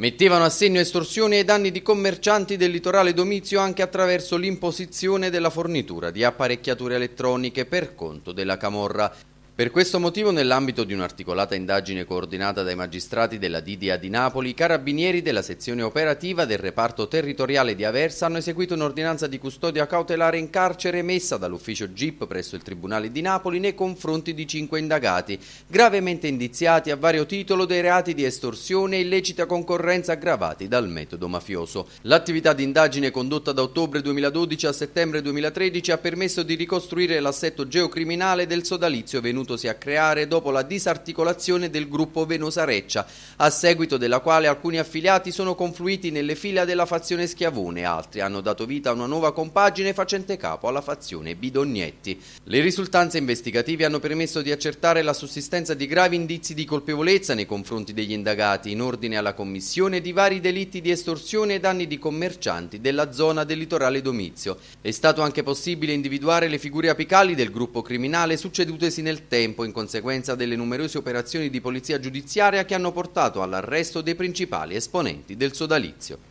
mettevano a segno estorsioni ai danni di commercianti del litorale domizio anche attraverso l'imposizione della fornitura di apparecchiature elettroniche per conto della Camorra. Per questo motivo, nell'ambito di un'articolata indagine coordinata dai magistrati della DDA di Napoli, i carabinieri della sezione operativa del reparto territoriale di Aversa hanno eseguito un'ordinanza di custodia cautelare in carcere emessa dall'ufficio GIP presso il Tribunale di Napoli nei confronti di cinque indagati, gravemente indiziati a vario titolo dei reati di estorsione e illecita concorrenza aggravati dal metodo mafioso. L'attività di indagine condotta da ottobre 2012 a settembre 2013 ha permesso di ricostruire l'assetto geocriminale del sodalizio venuto venutosi a creare dopo la disarticolazione del gruppo Venosa Reccia, a seguito della quale alcuni affiliati sono confluiti nelle fila della fazione Schiavone, altri hanno dato vita a una nuova compagine facente capo alla fazione Bidognetti. Le risultanze investigative hanno permesso di accertare la sussistenza di gravi indizi di colpevolezza nei confronti degli indagati in ordine alla commissione di vari delitti di estorsione e danni di commercianti della zona del litorale domizio. È stato anche possibile individuare le figure apicali del gruppo criminale succedutesi nel tempo tempo in conseguenza delle numerose operazioni di polizia giudiziaria che hanno portato all'arresto dei principali esponenti del sodalizio.